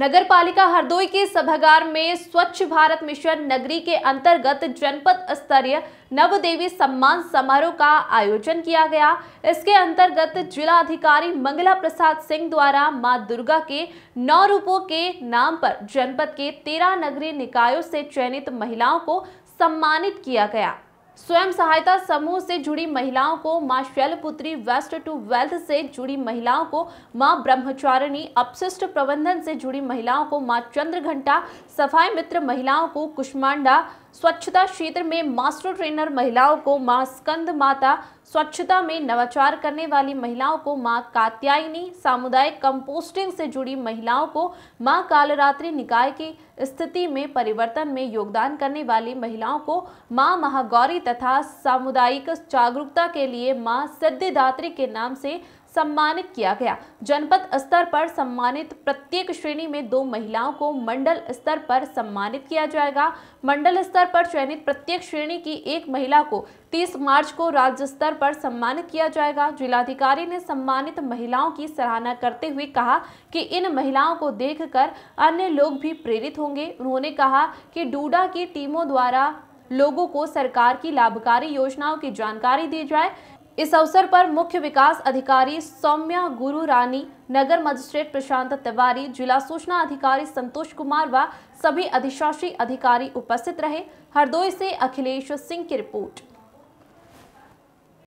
नगर पालिका हरदोई के सभागार में स्वच्छ भारत मिशन नगरी के अंतर्गत जनपद स्तरीय नवदेवी सम्मान समारोह का आयोजन किया गया इसके अंतर्गत जिला अधिकारी मंगला प्रसाद सिंह द्वारा मां दुर्गा के नौ रूपों के नाम पर जनपद के तेरह नगरीय निकायों से चयनित महिलाओं को सम्मानित किया गया स्वयं सहायता समूह से जुड़ी महिलाओं को मां शैलपुत्री वेस्ट टू वेल्थ से जुड़ी महिलाओं को मां ब्रह्मचारिणी अपशिष्ट प्रबंधन से जुड़ी महिलाओं को मां चंद्र घंटा सफाई मित्र महिलाओं को कुष्मांडा स्वच्छता क्षेत्र में मास्टर ट्रेनर महिलाओं को मां स्कंद माता स्वच्छता में नवाचार करने वाली महिलाओं को मां कात्यायनी सामुदायिक कंपोस्टिंग से जुड़ी महिलाओं को मां कालरात्रि निकाय की स्थिति में परिवर्तन में योगदान करने वाली महिलाओं को मां महागौरी तथा सामुदायिक जागरूकता के लिए मां सिद्धिदात्री के नाम से सम्मानित किया गया जनपद स्तर पर सम्मानित प्रत्येक श्रेणी में दो महिलाओं को मंडल स्तर पर सम्मानित किया जाएगा मंडल स्तर पर चयनित प्रत्येक श्रेणी की एक महिला को 30 मार्च को राज्य स्तर पर सम्मानित किया जाएगा जिलाधिकारी ने सम्मानित महिलाओं की सराहना करते हुए कहा कि इन महिलाओं को देखकर अन्य लोग भी प्रेरित होंगे उन्होंने कहा कि डूडा की टीमों द्वारा लोगों को सरकार की लाभकारी योजनाओं की जानकारी दी जाए इस अवसर पर मुख्य विकास अधिकारी सौम्या गुरु रानी नगर मजिस्ट्रेट प्रशांत तिवारी जिला सूचना अधिकारी संतोष कुमार व सभी अधिशासी अधिकारी उपस्थित रहे हरदोई से अखिलेश सिंह की रिपोर्ट